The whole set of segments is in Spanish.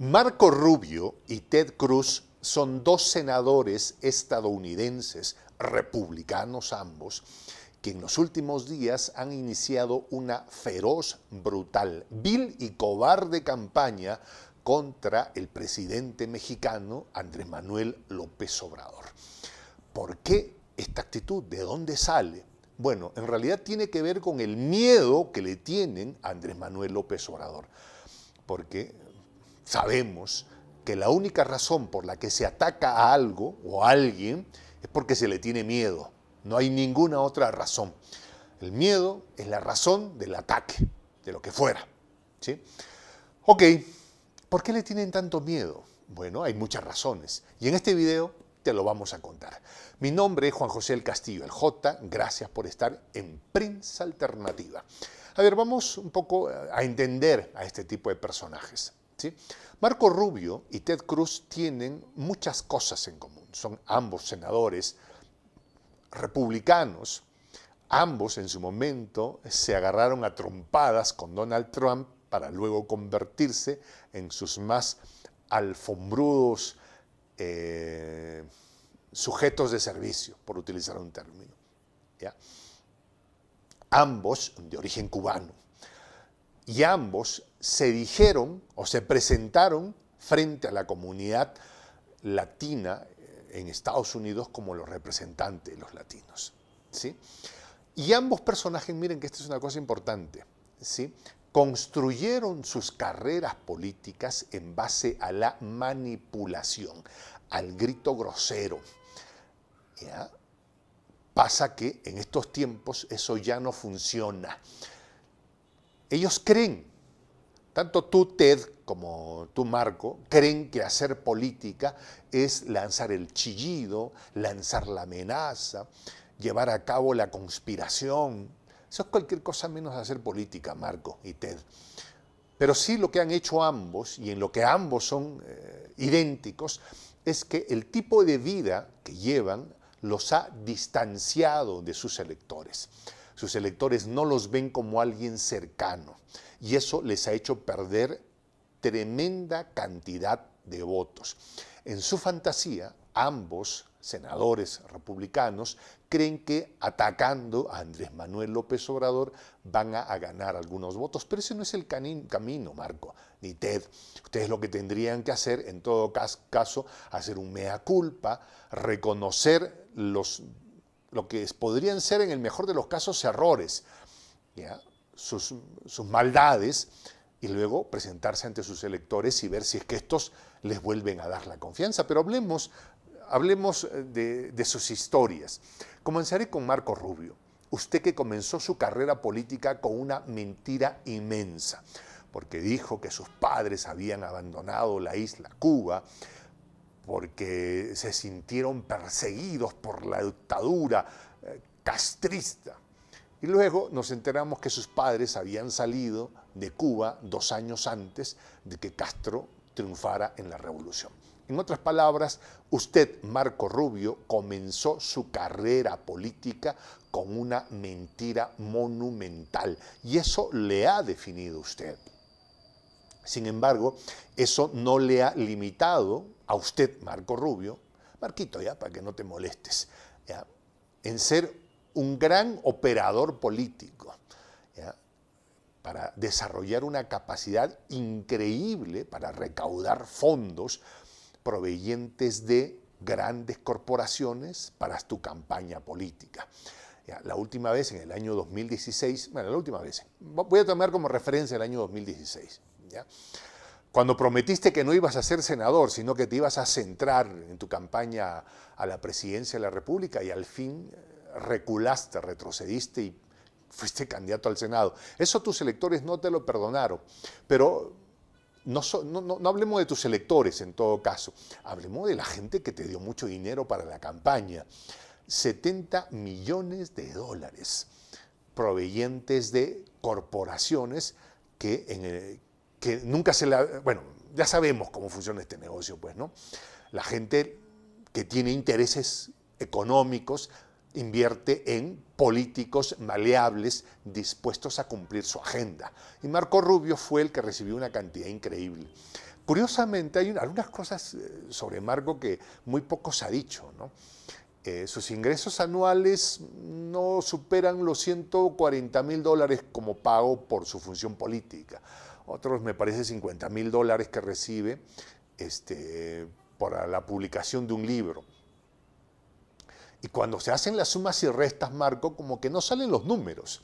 Marco Rubio y Ted Cruz son dos senadores estadounidenses, republicanos ambos, que en los últimos días han iniciado una feroz, brutal, vil y cobarde campaña contra el presidente mexicano Andrés Manuel López Obrador. ¿Por qué esta actitud? ¿De dónde sale? Bueno, en realidad tiene que ver con el miedo que le tienen a Andrés Manuel López Obrador, porque sabemos que la única razón por la que se ataca a algo o a alguien es porque se le tiene miedo. No hay ninguna otra razón. El miedo es la razón del ataque, de lo que fuera. Ok, ¿por qué le tienen tanto miedo? Bueno, hay muchas razones. Y en este video te lo vamos a contar. Mi nombre es Juan José El Castillo, el J. Gracias por estar en Prensa Alternativa. A ver, vamos un poco a entender a este tipo de personajes. Marco Rubio y Ted Cruz tienen muchas cosas en común. Son ambos senadores republicanos. Ambos en su momento se agarraron a trompadas con Donald Trump para luego convertirse en sus más alfombrudos eh, sujetos de servicio, por utilizar un término. Ambos de origen cubano y ambos se dijeron o se presentaron frente a la comunidad latina eh, en Estados Unidos como los representantes de los latinos. ¿sí? Y ambos personajes, miren que esta es una cosa importante, ¿sí? construyeron sus carreras políticas en base a la manipulación, al grito grosero. ¿ya? Pasa que en estos tiempos eso ya no funciona ellos creen, tanto tú, Ted, como tú, Marco, creen que hacer política es lanzar el chillido, lanzar la amenaza, llevar a cabo la conspiración. Eso es cualquier cosa menos hacer política, Marco y Ted. Pero sí lo que han hecho ambos, y en lo que ambos son eh, idénticos, es que el tipo de vida que llevan los ha distanciado de sus electores. Sus electores no los ven como alguien cercano y eso les ha hecho perder tremenda cantidad de votos. En su fantasía, ambos senadores republicanos creen que atacando a Andrés Manuel López Obrador van a, ganar algunos votos, pero ese no es el camino, Marco, ni Ted. Ustedes lo que tendrían que hacer, en todo caso, hacer un mea culpa, reconocer los lo que podrían ser en el mejor de los casos errores, Sus, maldades, y luego presentarse ante sus electores y ver si es que estos les vuelven a dar la confianza. Pero hablemos, hablemos eh, de, de sus historias. Comenzaré con Marco Rubio, usted que comenzó su carrera política con una mentira inmensa, porque dijo que sus padres habían abandonado la isla Cuba, porque se sintieron perseguidos por la dictadura eh, castrista. Y luego nos enteramos que sus padres habían salido de Cuba dos años antes de que Castro triunfara en la revolución. En otras palabras, usted, Marco Rubio, comenzó su carrera política con una mentira monumental y eso le ha definido usted. Sin embargo, eso no le ha limitado a usted, Marco Rubio, Marquito, ya, para que no te molestes, ¿ya? en ser un gran operador político, para desarrollar una capacidad increíble para recaudar fondos provenientes de grandes corporaciones para tu campaña política. la última vez, en el año 2016, bueno, la última vez, voy a tomar como referencia el año 2016, ¿ya? cuando prometiste que no ibas a ser senador, sino que te ibas a centrar en tu campaña a la presidencia de la República y al fin eh, reculaste, retrocediste y fuiste candidato al Senado. Eso tus electores no te lo perdonaron, pero no, hablemos de tus electores en todo caso, hablemos de la gente que te dio mucho dinero para la campaña. 70 millones de dólares provenientes de corporaciones que, en el, que nunca se la... Bueno, ya sabemos cómo funciona este negocio, pues, ¿no? La gente que tiene intereses económicos invierte en políticos maleables dispuestos a cumplir su agenda. Y Marco Rubio fue el que recibió una cantidad increíble. Curiosamente, hay algunas cosas eh, sobre Marco que muy poco se ha dicho. ¿no? Eh, sus ingresos anuales no superan los 140 mil dólares como pago por su función política otros me parece 50 mil dólares que recibe este, para la publicación de un libro. Y cuando se hacen las sumas y restas, Marco, como que no salen los números,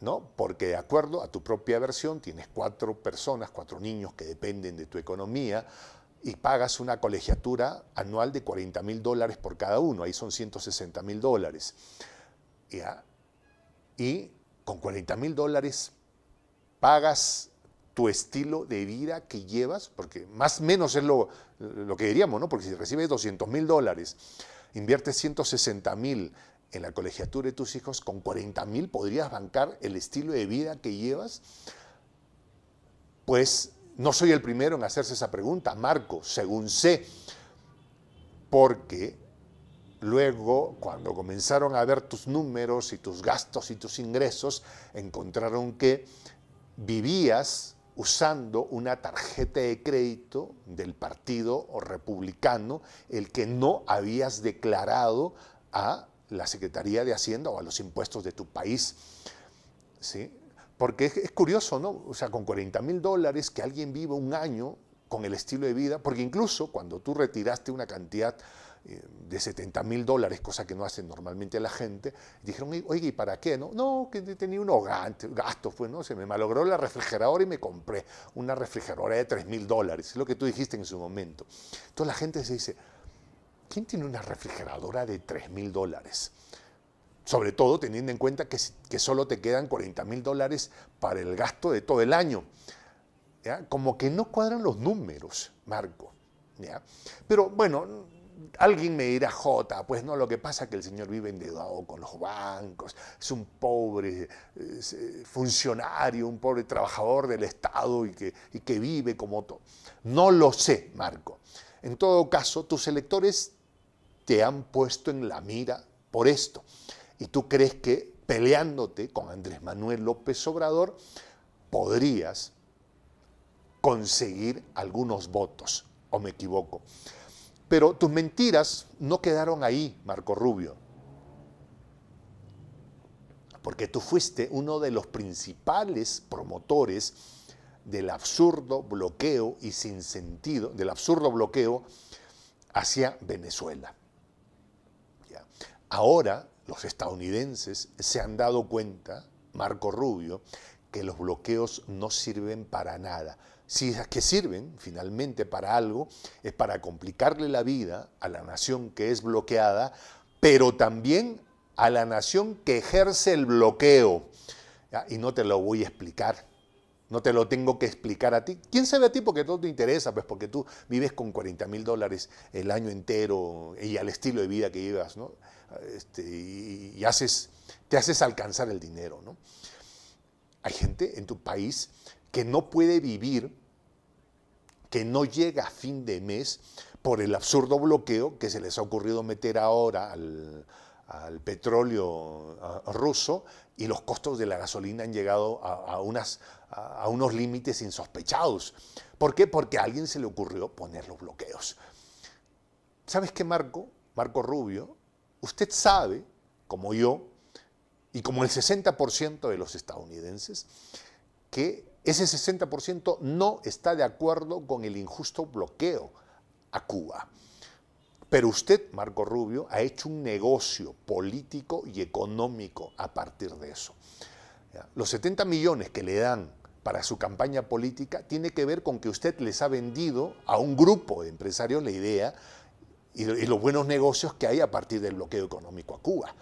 ¿no? Porque de acuerdo a tu propia versión, tienes cuatro personas, cuatro niños que dependen de tu economía y pagas una colegiatura anual de 40 mil dólares por cada uno, ahí son 160 mil dólares. Y con 40 mil dólares pagas tu estilo de vida que llevas, porque más o menos es lo, que diríamos, ¿no? Porque si recibes 200 mil dólares, inviertes 160 mil en la colegiatura de tus hijos, con 40 mil podrías bancar el estilo de vida que llevas. Pues no soy el primero en hacerse esa pregunta, Marco, según sé, porque Luego, cuando comenzaron a ver tus números y tus gastos y tus ingresos, encontraron que vivías usando una tarjeta de crédito del partido republicano, el que no habías declarado a la Secretaría de Hacienda o a los impuestos de tu país. ¿Sí? Porque es, es curioso, ¿no? O sea, con 40 mil dólares que alguien viva un año con el estilo de vida, porque incluso cuando tú retiraste una cantidad de 70 mil dólares, cosa que no hace normalmente la gente, dijeron, oye, ¿y para qué? No, no que tenía unos gastos, pues no, se me malogró la refrigeradora y me compré una refrigeradora de 3 mil dólares, es lo que tú dijiste en su momento. Entonces la gente se dice, ¿quién tiene una refrigeradora de 3 mil dólares? Sobre todo teniendo en cuenta que, que solo te quedan 40 mil dólares para el gasto de todo el año. Como que no cuadran los números, Marco. ¿Ya? Pero bueno, alguien me dirá, Jota, pues no, lo que pasa es que el señor vive endeudado con los bancos, es un pobre eh, funcionario, un pobre trabajador del Estado y que, y que vive como todo. No lo sé, Marco. En todo caso, tus electores te han puesto en la mira por esto. Y tú crees que peleándote con Andrés Manuel López Obrador podrías conseguir algunos votos, o me equivoco. Pero tus mentiras no quedaron ahí, Marco Rubio, porque tú fuiste uno de los principales promotores del absurdo bloqueo y sin sentido, del absurdo bloqueo hacia Venezuela. Ahora los estadounidenses se han dado cuenta, Marco Rubio, que los bloqueos no sirven para nada si es que sirven finalmente para algo, es para complicarle la vida a la nación que es bloqueada, pero también a la nación que ejerce el bloqueo. Y no te lo voy a explicar. No te lo tengo que explicar a ti. ¿Quién sabe a ti? Porque todo te interesa, pues porque tú vives con 40 mil dólares el año entero y al estilo de vida que llevas, ¿no? Este, y, haces, te haces alcanzar el dinero, ¿no? Hay gente en tu país que no puede vivir, que no llega a fin de mes por el absurdo bloqueo que se les ha ocurrido meter ahora al, petróleo ruso y los costos de la gasolina han llegado a, unas, a, unos límites insospechados. ¿Por qué? Porque a alguien se le ocurrió poner los bloqueos. ¿Sabes qué, Marco? Marco Rubio, usted sabe, como yo, y como el 60% de los estadounidenses, que ese 60% no está de acuerdo con el injusto bloqueo a Cuba. Pero usted, Marco Rubio, ha hecho un negocio político y económico a partir de eso. Los 70 millones que le dan para su campaña política tiene que ver con que usted les ha vendido a un grupo de empresarios la idea y, los buenos negocios que hay a partir del bloqueo económico a Cuba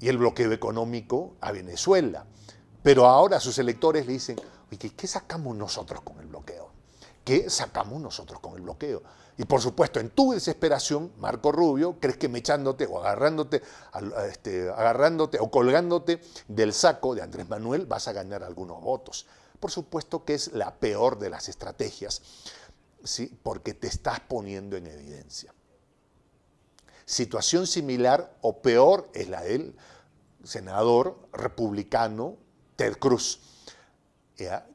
y el bloqueo económico a Venezuela. Pero ahora sus electores le dicen, Oye, ¿qué sacamos nosotros con el bloqueo? ¿Qué sacamos nosotros con el bloqueo? Y por supuesto, en tu desesperación, Marco Rubio, crees que mechándote o agarrándote, este, agarrándote o colgándote del saco de Andrés Manuel vas a ganar algunos votos. Por supuesto que es la peor de las estrategias, ¿sí? porque te estás poniendo en evidencia. Situación similar o peor es la del senador republicano Ted Cruz,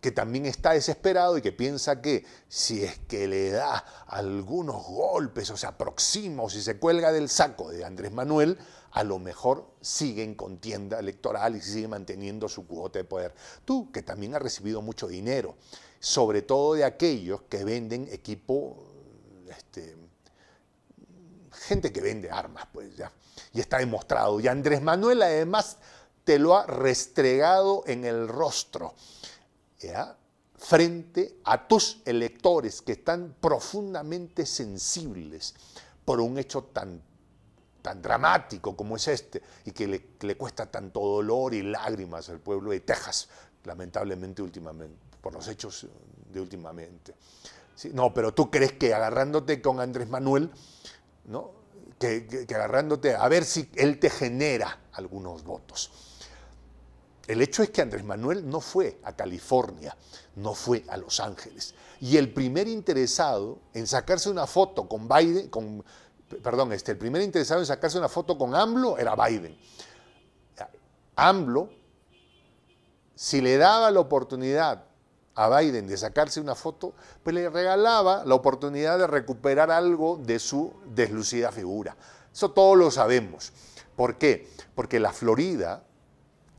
que también está desesperado y que piensa que si es que le da algunos golpes o se aproxima o si se cuelga del saco de Andrés Manuel, a lo mejor sigue en contienda electoral y sigue manteniendo su cuota de poder. Tú, que también has recibido mucho dinero, sobre todo de aquellos que venden equipo, este, gente que vende armas, pues ya, y está demostrado. Y Andrés Manuel además te lo ha restregado en el rostro, frente a tus electores que están profundamente sensibles por un hecho tan, tan dramático como es este y que le, cuesta tanto dolor y lágrimas al pueblo de Texas, lamentablemente últimamente, por los hechos de últimamente. No, pero tú crees que agarrándote con Andrés Manuel, ¿no? que agarrándote a ver si él te genera algunos votos. El hecho es que Andrés Manuel no fue a California, no fue a Los Ángeles. Y el primer interesado en sacarse una foto con Biden, perdón, este, el primer interesado en sacarse una foto con AMLO era Biden. AMLO, si le daba la oportunidad a Biden de sacarse una foto, pues le regalaba la oportunidad de recuperar algo de su deslucida figura. Eso todos lo sabemos. ¿Por qué? Porque la Florida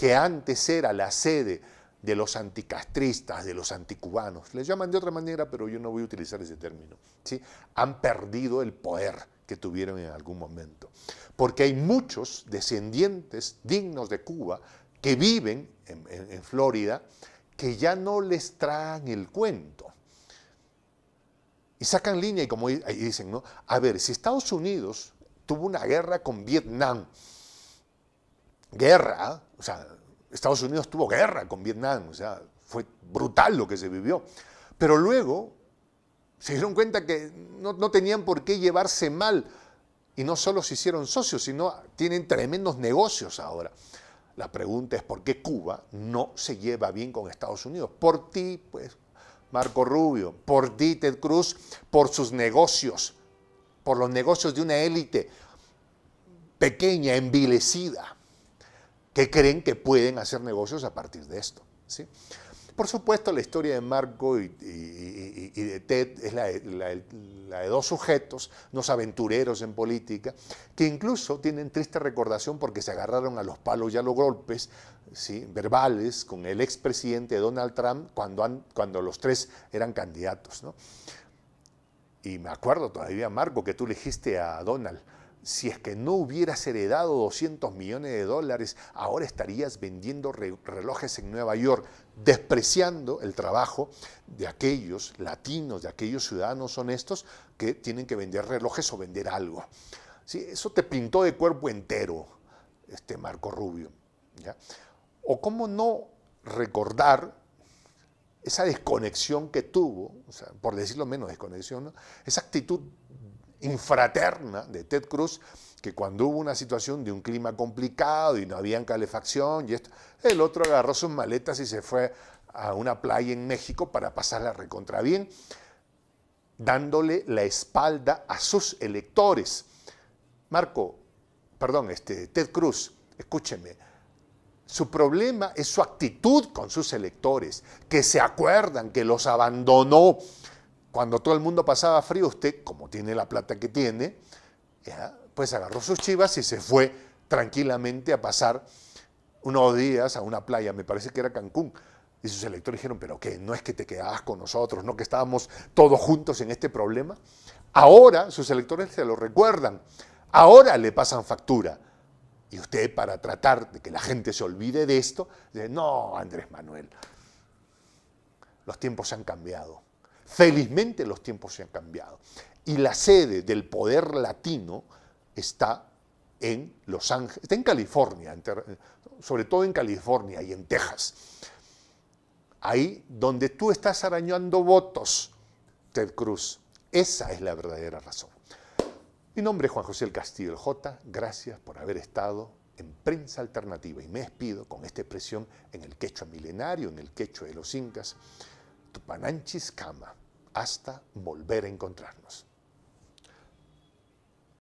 que antes era la sede de los anticastristas, de los anticubanos, les llaman de otra manera, pero yo no voy a utilizar ese término, ¿sí? han perdido el poder que tuvieron en algún momento. Porque hay muchos descendientes dignos de Cuba que viven en, Florida que ya no les traen el cuento. Y sacan línea y como dicen, ¿no? A ver, si Estados Unidos tuvo una guerra con Vietnam, guerra, o sea, Estados Unidos tuvo guerra con Vietnam, o sea, fue brutal lo que se vivió. Pero luego se dieron cuenta que no, tenían por qué llevarse mal y no solo se hicieron socios, sino tienen tremendos negocios ahora. La pregunta es por qué Cuba no se lleva bien con Estados Unidos. Por ti, pues, Marco Rubio, por ti, Ted Cruz, por sus negocios, por los negocios de una élite pequeña, envilecida que creen que pueden hacer negocios a partir de esto. ¿sí? Por supuesto, la historia de Marco y, de Ted es la, de dos sujetos, dos aventureros en política, que incluso tienen triste recordación porque se agarraron a los palos y a los golpes ¿sí? verbales con el expresidente Donald Trump cuando, cuando los tres eran candidatos. Y me acuerdo todavía, Marco, que tú elegiste a Donald, si es que no hubieras heredado 200 millones de dólares, ahora estarías vendiendo relojes en Nueva York, despreciando el trabajo de aquellos latinos, de aquellos ciudadanos honestos que tienen que vender relojes o vender algo. Eso te pintó de cuerpo entero, este Marco Rubio. O cómo no recordar esa desconexión que tuvo, por decirlo menos desconexión, esa actitud infraterna de Ted Cruz, que cuando hubo una situación de un clima complicado y no había calefacción y esto, el otro agarró sus maletas y se fue a una playa en México para pasarla recontra bien, dándole la espalda a sus electores. Marco, perdón, este, Ted Cruz, escúcheme, su problema es su actitud con sus electores, que se acuerdan que los abandonó, cuando todo el mundo pasaba frío, usted, como tiene la plata que tiene, pues agarró sus chivas y se fue tranquilamente a pasar unos días a una playa, me parece que era Cancún. Y sus electores dijeron, pero qué, no es que te quedabas con nosotros, no que estábamos todos juntos en este problema. Ahora sus electores se lo recuerdan, ahora le pasan factura. Y usted para tratar de que la gente se olvide de esto, dice, no, Andrés Manuel, los tiempos han cambiado. Felizmente los tiempos se han cambiado. Y la sede del poder latino está en Los Ángeles, está en California, sobre todo en California y en Texas. Ahí donde tú estás arañando votos, Ted Cruz. Esa es la verdadera razón. Mi nombre es Juan José El Castillo, el J. Gracias por haber estado en Prensa Alternativa y me despido con esta expresión en el quechua milenario, en el quecho de los incas, Tupananchis Cama hasta volver a encontrarnos.